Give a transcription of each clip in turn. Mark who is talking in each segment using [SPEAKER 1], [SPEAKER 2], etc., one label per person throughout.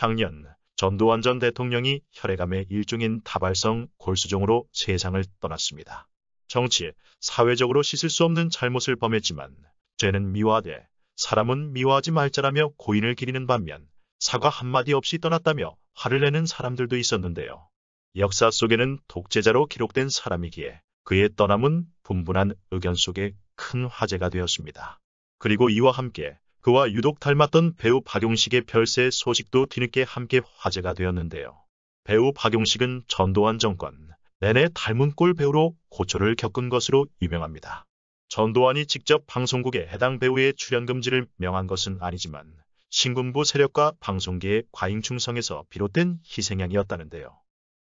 [SPEAKER 1] 작년 전두환 전 대통령이 혈액암의 일종인 다발성 골수종으로 세상을 떠났습니다. 정치, 사회적으로 씻을 수 없는 잘못을 범했지만 죄는 미화되 사람은 미화하지 말자라며 고인을 기리는 반면 사과 한마디 없이 떠났다며 화를 내는 사람들도 있었는데요. 역사 속에는 독재자로 기록된 사람이기에 그의 떠남은 분분한 의견 속에 큰 화제가 되었습니다. 그리고 이와 함께 그와 유독 닮았던 배우 박용식의 별세 소식도 뒤늦게 함께 화제가 되었는데요. 배우 박용식은 전두환 정권 내내 닮은 꼴 배우로 고초를 겪은 것으로 유명합니다. 전두환이 직접 방송국에 해당 배우의 출연 금지를 명한 것은 아니지만 신군부 세력과 방송계의 과잉 충성에서 비롯된 희생양이었다는데요.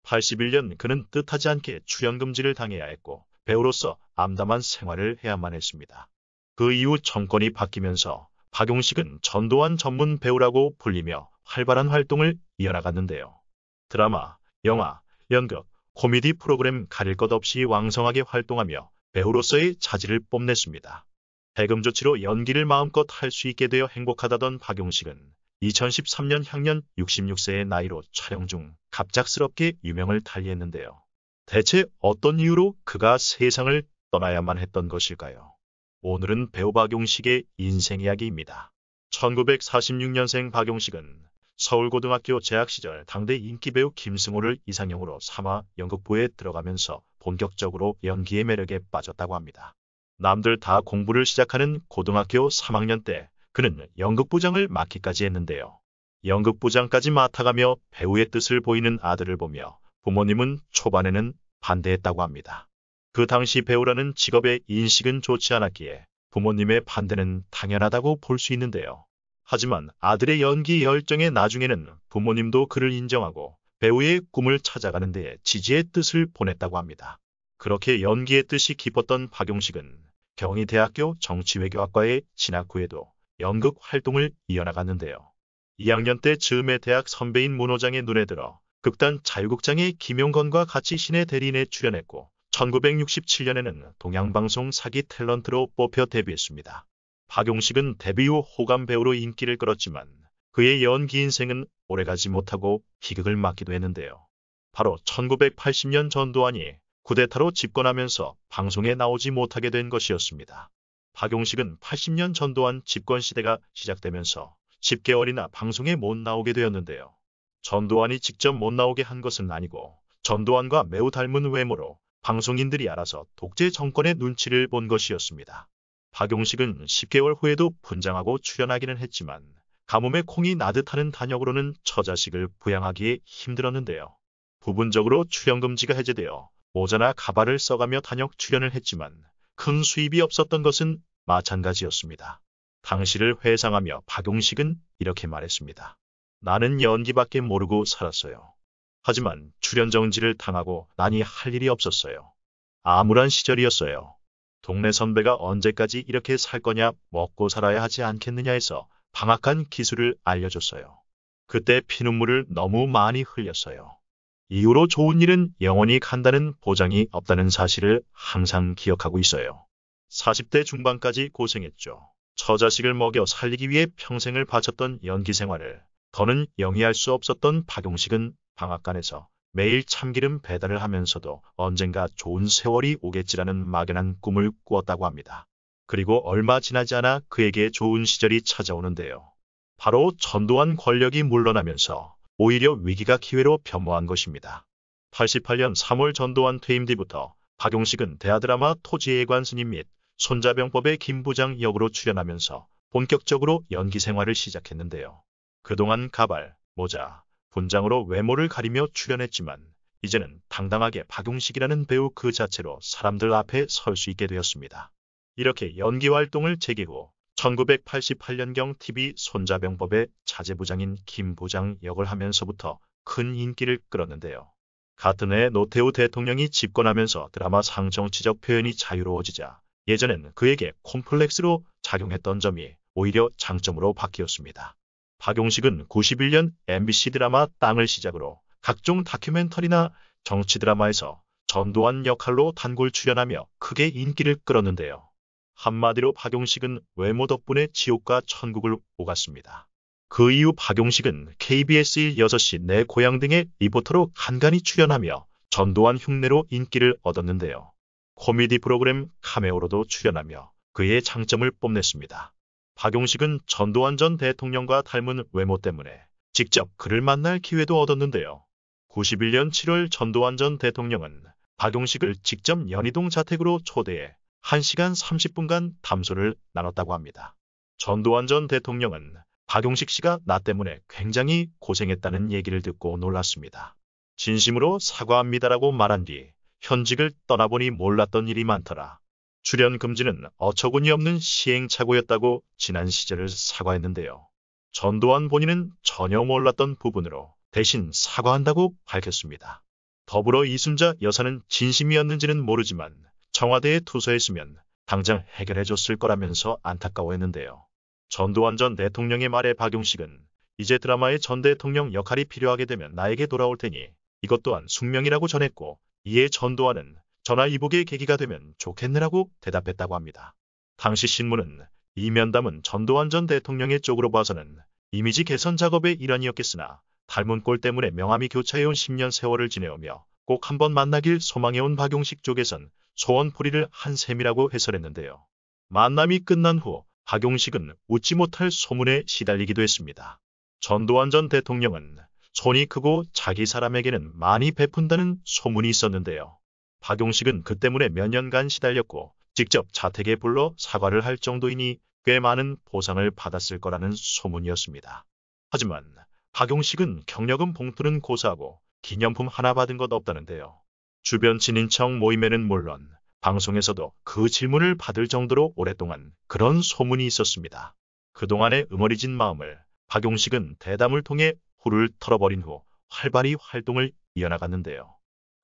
[SPEAKER 1] 81년 그는 뜻하지 않게 출연 금지를 당해야 했고 배우로서 암담한 생활을 해야만 했습니다. 그 이후 정권이 바뀌면서 박용식은 전도환 전문 배우라고 불리며 활발한 활동을 이어나갔는데요. 드라마, 영화, 연극, 코미디 프로그램 가릴 것 없이 왕성하게 활동하며 배우로서의 자질을 뽐냈습니다. 배금 조치로 연기를 마음껏 할 수 있게 되어 행복하다던 박용식은 2013년 향년 66세의 나이로 촬영 중 갑작스럽게 유명을 달리했는데요 대체 어떤 이유로 그가 세상을 떠나야만 했던 것일까요? 오늘은 배우 박용식의 인생 이야기입니다. 1946년생 박용식은 서울고등학교 재학 시절 당대 인기 배우 김승호를 이상형으로 삼아 연극부에 들어가면서 본격적으로 연기의 매력에 빠졌다고 합니다. 남들 다 공부를 시작하는 고등학교 3학년 때 그는 연극부장을 맡기까지 했는데요. 연극부장까지 맡아가며 배우의 뜻을 보이는 아들을 보며 부모님은 초반에는 반대했다고 합니다. 그 당시 배우라는 직업의 인식은 좋지 않았기에 부모님의 반대는 당연하다고 볼 수 있는데요. 하지만 아들의 연기 열정에 나중에는 부모님도 그를 인정하고 배우의 꿈을 찾아가는 데 지지의 뜻을 보냈다고 합니다. 그렇게 연기의 뜻이 깊었던 박용식은 경희대학교 정치외교학과의 진학 후에도 연극 활동을 이어나갔는데요. 2학년 때 즈음의 대학 선배인 문호장의 눈에 들어 극단 자유극장의 김용건과 같이 신의 대리인에 출연했고 1967년에는 동양방송 사기 탤런트로 뽑혀 데뷔했습니다. 박용식은 데뷔 후 호감 배우로 인기를 끌었지만 그의 연기 인생은 오래가지 못하고 희극을 맡기도 했는데요. 바로 1980년 전두환이 구데타로 집권하면서 방송에 나오지 못하게 된 것이었습니다. 박용식은 80년 전두환 집권 시대가 시작되면서 10개월이나 방송에 못 나오게 되었는데요. 전두환이 직접 못 나오게 한 것은 아니고 전두환과 매우 닮은 외모로 방송인들이 알아서 독재 정권의 눈치를 본 것이었습니다. 박용식은 10개월 후에도 분장하고 출연하기는 했지만 가뭄에 콩이 나듯하는 단역으로는 처자식을 부양하기에 힘들었는데요. 부분적으로 출연금지가 해제되어 모자나 가발을 써가며 단역 출연을 했지만 큰 수입이 없었던 것은 마찬가지였습니다. 당시를 회상하며 박용식은 이렇게 말했습니다. 나는 연기밖에 모르고 살았어요. 하지만 출연 정지를 당하고 난이 할 일이 없었어요. 암울한 시절이었어요. 동네 선배가 언제까지 이렇게 살 거냐 먹고 살아야 하지 않겠느냐 해서 방학한 기술을 알려줬어요. 그때 피눈물을 너무 많이 흘렸어요. 이후로 좋은 일은 영원히 간다는 보장이 없다는 사실을 항상 기억하고 있어요. 40대 중반까지 고생했죠. 처자식을 먹여 살리기 위해 평생을 바쳤던 연기 생활을 더는 영위할 수 없었던 박용식은 방앗간에서 매일 참기름 배달을 하면서도 언젠가 좋은 세월이 오겠지라는 막연한 꿈을 꾸었다고 합니다. 그리고 얼마 지나지 않아 그에게 좋은 시절이 찾아오는데요. 바로 전두환 권력이 물러나면서 오히려 위기가 기회로 변모한 것입니다. 88년 3월 전두환 퇴임 뒤부터 박용식은 대하드라마 토지에 관스님 및 손자병법의 김부장 역으로 출연하면서 본격적으로 연기 생활을 시작했는데요. 그동안 가발, 모자, 본장으로 외모를 가리며 출연했지만 이제는 당당하게 박용식이라는 배우 그 자체로 사람들 앞에 설 수 있게 되었습니다. 이렇게 연기 활동을 재개 후 1988년경 TV 손자병법의 자제부장인 김부장 역을 하면서부터 큰 인기를 끌었는데요. 같은 해 노태우 대통령이 집권하면서 드라마 상정치적 표현이 자유로워지자 예전엔 그에게 콤플렉스로 작용했던 점이 오히려 장점으로 바뀌었습니다. 박용식은 91년 MBC 드라마 땅을 시작으로 각종 다큐멘터리나 정치 드라마에서 전두환 역할로 단골 출연하며 크게 인기를 끌었는데요. 한마디로 박용식은 외모 덕분에 지옥과 천국을 오갔습니다. 그 이후 박용식은 KBS 1 6시 내 고향 등의 리포터로 간간히 출연하며 전두환 흉내로 인기를 얻었는데요. 코미디 프로그램 카메오로도 출연하며 그의 장점을 뽐냈습니다. 박용식은 전두환 전 대통령과 닮은 외모 때문에 직접 그를 만날 기회도 얻었는데요. 91년 7월 전두환 전 대통령은 박용식을 직접 연희동 자택으로 초대해 1시간 30분간 담소를 나눴다고 합니다. 전두환 전 대통령은 박용식 씨가 나 때문에 굉장히 고생했다는 얘기를 듣고 놀랐습니다. 진심으로 사과합니다라고 말한 뒤 현직을 떠나보니 몰랐던 일이 많더라. 출연 금지는 어처구니 없는 시행착오였다고 지난 시절을 사과했는데요. 전두환 본인은 전혀 몰랐던 부분으로 대신 사과한다고 밝혔습니다. 더불어 이순자 여사는 진심이었는지는 모르지만 청와대에 투서했으면 당장 해결해줬을 거라면서 안타까워했는데요. 전두환 전 대통령의 말에 박용식은 이제 드라마의 전 대통령 역할이 필요하게 되면 나에게 돌아올 테니 이것 또한 숙명이라고 전했고 이에 전두환은 전화 이복의 계기가 되면 좋겠느라고 대답했다고 합니다. 당시 신문은 이 면담은 전두환 전 대통령의 쪽으로 봐서는 이미지 개선 작업의 일환이었겠으나 닮은 꼴 때문에 명함이 교차해온 10년 세월을 지내오며 꼭 한번 만나길 소망해온 박용식 쪽에선 소원풀이를 한 셈이라고 해설했는데요. 만남이 끝난 후 박용식은 웃지 못할 소문에 시달리기도 했습니다. 전두환 전 대통령은 손이 크고 자기 사람에게는 많이 베푼다는 소문이 있었는데요. 박용식은 그 때문에 몇 년간 시달렸고 직접 자택에 불러 사과를 할 정도이니 꽤 많은 보상을 받았을 거라는 소문이었습니다. 하지만 박용식은 경력은 봉투는 고사하고 기념품 하나 받은 것 없다는데요. 주변 지인청 모임에는 물론 방송에서도 그 질문을 받을 정도로 오랫동안 그런 소문이 있었습니다. 그동안의 음어리진 마음을 박용식은 대담을 통해 후를 털어버린 후 활발히 활동을 이어나갔는데요.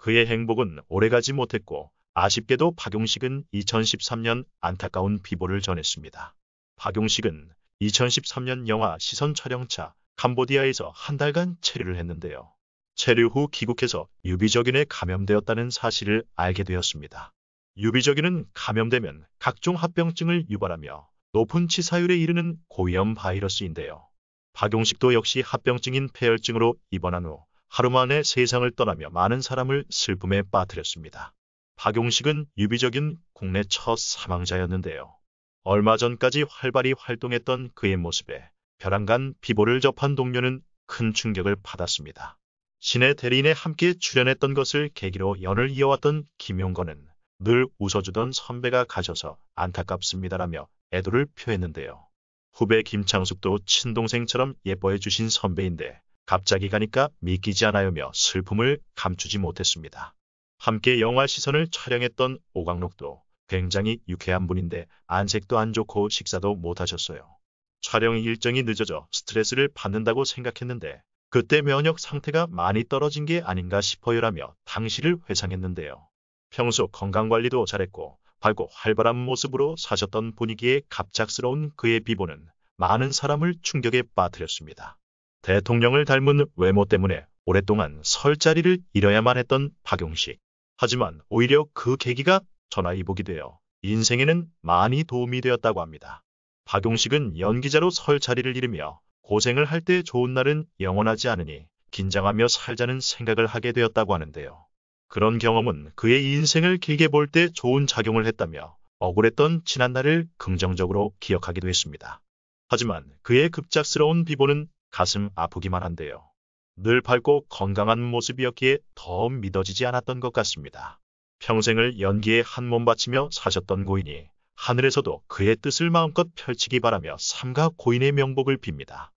[SPEAKER 1] 그의 행복은 오래가지 못했고 아쉽게도 박용식은 2013년 안타까운 비보를 전했습니다. 박용식은 2013년 영화 시선 촬영차 캄보디아에서 한 달간 체류를 했는데요. 체류 후 귀국해서 유비적인에 감염되었다는 사실을 알게 되었습니다. 유비적인은 감염되면 각종 합병증을 유발하며 높은 치사율에 이르는 고위험 바이러스인데요. 박용식도 역시 합병증인 폐혈증으로 입원한 후 하루 만에 세상을 떠나며 많은 사람을 슬픔에 빠뜨렸습니다. 박용식은 유비적인 국내 첫 사망자였는데요. 얼마 전까지 활발히 활동했던 그의 모습에 벼랑간 비보를 접한 동료는 큰 충격을 받았습니다. 신의 대리인에 함께 출연했던 것을 계기로 연을 이어왔던 김용건은 늘 웃어주던 선배가 가셔서 안타깝습니다라며 애도를 표했는데요. 후배 김창숙도 친동생처럼 예뻐해주신 선배인데 갑자기 가니까 믿기지 않아요며 슬픔을 감추지 못했습니다. 함께 영화 시선을 촬영했던 오강록도 굉장히 유쾌한 분인데 안색도 안 좋고 식사도 못하셨어요. 촬영 일정이 늦어져 스트레스를 받는다고 생각했는데 그때 면역 상태가 많이 떨어진 게 아닌가 싶어요라며 당시를 회상했는데요. 평소 건강관리도 잘했고 밝고 활발한 모습으로 사셨던 분위기에 갑작스러운 그의 비보는 많은 사람을 충격에 빠뜨렸습니다. 대통령을 닮은 외모 때문에 오랫동안 설 자리를 잃어야만 했던 박용식. 하지만 오히려 그 계기가 전화위복이 되어 인생에는 많이 도움이 되었다고 합니다. 박용식은 연기자로 설 자리를 잃으며 고생을 할 때 좋은 날은 영원하지 않으니 긴장하며 살자는 생각을 하게 되었다고 하는데요. 그런 경험은 그의 인생을 길게 볼 때 좋은 작용을 했다며 억울했던 지난날을 긍정적으로 기억하기도 했습니다. 하지만 그의 급작스러운 비보는 가슴 아프기만 한데요. 늘 밝고 건강한 모습이었기에 더 믿어지지 않았던 것 같습니다. 평생을 연기에 한 몸 바치며 사셨던 고인이 하늘에서도 그의 뜻을 마음껏 펼치기 바라며 삼가 고인의 명복을 빕니다.